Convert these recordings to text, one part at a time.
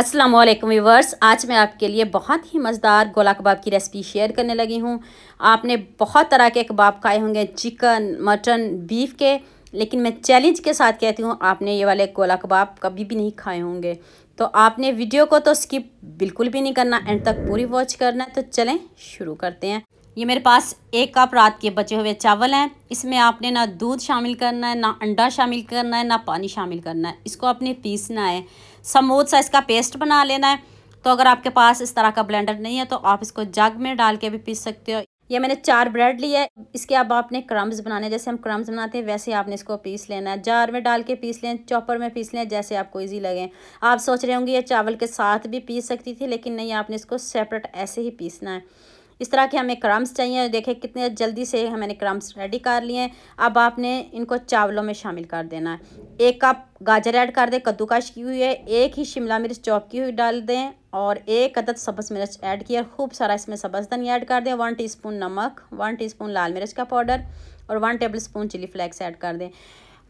अस्सलाम वालेकुम व्यूवर्स आज मैं आपके लिए बहुत ही मज़ेदार गोला कबाब की रेसिपी शेयर करने लगी हूँ आपने बहुत तरह के कबाब खाए होंगे चिकन मटन बीफ के लेकिन मैं चैलेंज के साथ कहती हूँ आपने ये वाले गोला कबाब कभी भी नहीं खाए होंगे तो आपने वीडियो को तो स्किप बिल्कुल भी नहीं करना एंड तक पूरी वॉच करना है तो चलें शुरू करते हैं ये मेरे पास एक कप रात के बचे हुए चावल हैं इसमें आपने ना दूध शामिल करना है ना अंडा शामिल करना है ना पानी शामिल करना है इसको आपने पीसना है समोद सा इसका पेस्ट बना लेना है तो अगर आपके पास इस तरह का ब्लेंडर नहीं है तो आप इसको जग में डाल के भी पीस सकते हो ये मैंने चार ब्रेड लिया है इसके अब आपने क्रम्स बनाने जैसे हम क्रम्स बनाते हैं वैसे आपने इसको पीस लेना है जार में डाल के पीस लें चॉपर में पीस लें जैसे आपको इजी लगे आप सोच रहे होंगे ये चावल के साथ भी पीस सकती थी लेकिन नहीं आपने इसको सेपरेट ऐसे ही पीसना है इस तरह के हमें क्रम्स चाहिए देखें कितने जल्दी से हमने क्रम्स रेडी कर लिए हैं अब आपने इनको चावलों में शामिल कर देना है एक कप गाजर ऐड कर दें कद्दूकाश की हुई है एक ही शिमला मिर्च चौप की हुई डाल दें और एक अदद सब्ज़ मिर्च ऐड किया खूब सारा इसमें सब्ज़ धनिया ऐड कर दें वन टी नमक वन टी लाल मिर्च का पाउडर और one tablespoon chili flakes add कर दें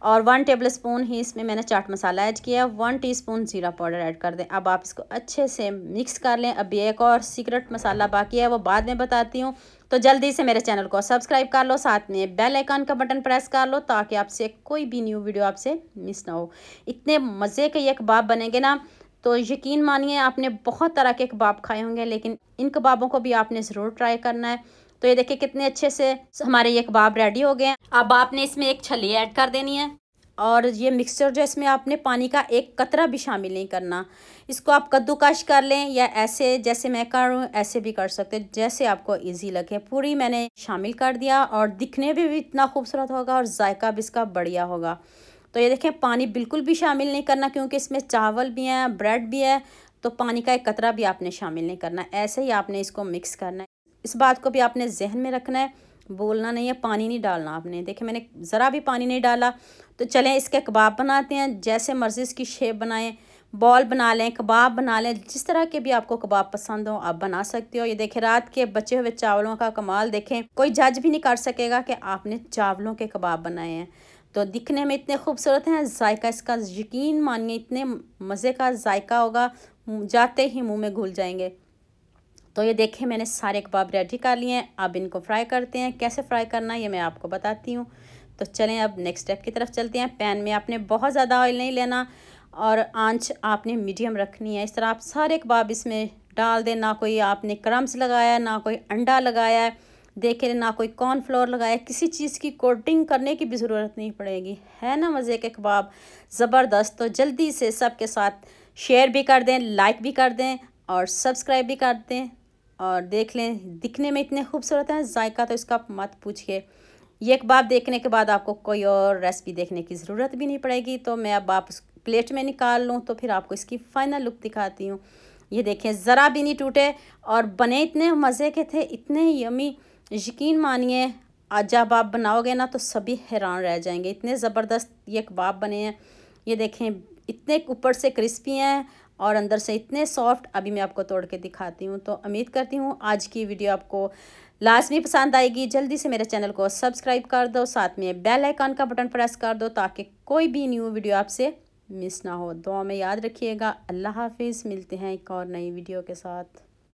और वन टेबल स्पून ही इसमें मैंने चाट मसाला ऐड किया वन टीस्पून ज़ीरा पाउडर ऐड कर दें अब आप इसको अच्छे से मिक्स कर लें अब एक और सीक्रेट मसाला बाकी है वो बाद में बताती हूँ तो जल्दी से मेरे चैनल को सब्सक्राइब कर लो साथ में बेल आइकन का बटन प्रेस कर लो ताकि आपसे कोई भी न्यू वीडियो आपसे मिस ना हो इतने मज़े के ये कबाब बनेंगे ना तो यकीन मानिए आपने बहुत तरह के कबाब खाए होंगे लेकिन इन कबाबों को भी आपने ज़रूर ट्राई करना है तो ये देखिए कितने अच्छे से हमारे ये कबाब रेडी हो गए हैं अब आपने इसमें एक छली ऐड कर देनी है और ये मिक्सचर जो इसमें आपने पानी का एक कतरा भी शामिल नहीं करना इसको आप कद्दूकश कर लें या ऐसे जैसे मैं कर रहा हूँ ऐसे भी कर सकते हैं जैसे आपको इजी लगे पूरी मैंने शामिल कर दिया और दिखने में भी इतना खूबसूरत होगा और जायका भी इसका बढ़िया होगा तो ये देखें पानी बिल्कुल भी शामिल नहीं करना क्योंकि इसमें चावल भी हैं ब्रेड भी है तो पानी का एक कतरा भी आपने शामिल नहीं करना ऐसे ही आपने इसको मिक्स करना है इस बात को भी आपने जहन में रखना है बोलना नहीं है पानी नहीं डालना आपने देखिए मैंने ज़रा भी पानी नहीं डाला तो चलें इसके कबाब बनाते हैं जैसे मर्ज़ी इसकी शेप बनाएं बॉल बना लें कबाब बना लें जिस तरह के भी आपको कबाब पसंद हो आप बना सकते हो ये देखें रात के बचे हुए चावलों का कमाल देखें कोई जज भी नहीं कर सकेगा कि आपने चावलों के कबाब बनाए हैं तो दिखने में इतने खूबसूरत हैं जायका इसका यकीन मानिए इतने मज़े का जायका होगा जाते ही मुँह में घुल जाएंगे तो ये देखें मैंने सारे कबाब रेडी कर लिए हैं अब इनको फ्राई करते हैं कैसे फ्राई करना है ये मैं आपको बताती हूँ तो चलें अब नेक्स्ट स्टेप की तरफ चलते हैं पैन में आपने बहुत ज़्यादा ऑयल नहीं लेना और आंच आपने मीडियम रखनी है इस तरह आप सारे कबाब इसमें डाल दें ना कोई आपने क्रम्स लगाया ना कोई अंडा लगाया है देखे ना कोई कॉर्नफ्लोर लगाया किसी चीज़ की कोटिंग करने की भी ज़रूरत नहीं पड़ेगी है ना मज़े के कबाब ज़बरदस्त तो जल्दी से सबके साथ शेयर भी कर दें लाइक भी कर दें और सब्सक्राइब भी कर दें और देख लें दिखने में इतने खूबसूरत हैं जायका तो इसका मत पूछिए ये एक बार देखने के बाद आपको कोई और रेसिपी देखने की ज़रूरत भी नहीं पड़ेगी तो मैं अब आप प्लेट में निकाल लूँ तो फिर आपको इसकी फ़ाइनल लुक दिखाती हूँ ये देखें ज़रा भी नहीं टूटे और बने इतने मज़े के थे इतने यमी यकीन मानिए आज जब आप बनाओगे ना तो सभी हैरान रह जाएंगे इतने ज़बरदस्त ये कबाब बने हैं ये देखें इतने ऊपर से क्रिस्पी हैं और अंदर से इतने सॉफ्ट अभी मैं आपको तोड़ के दिखाती हूँ तो उम्मीद करती हूँ आज की वीडियो आपको लास्ट पसंद आएगी जल्दी से मेरे चैनल को सब्सक्राइब कर दो साथ में बेल आइकॉन का बटन प्रेस कर दो ताकि कोई भी न्यू वीडियो आपसे मिस ना हो दो में याद रखिएगा अल्लाह हाफिज़ मिलते हैं एक और नई वीडियो के साथ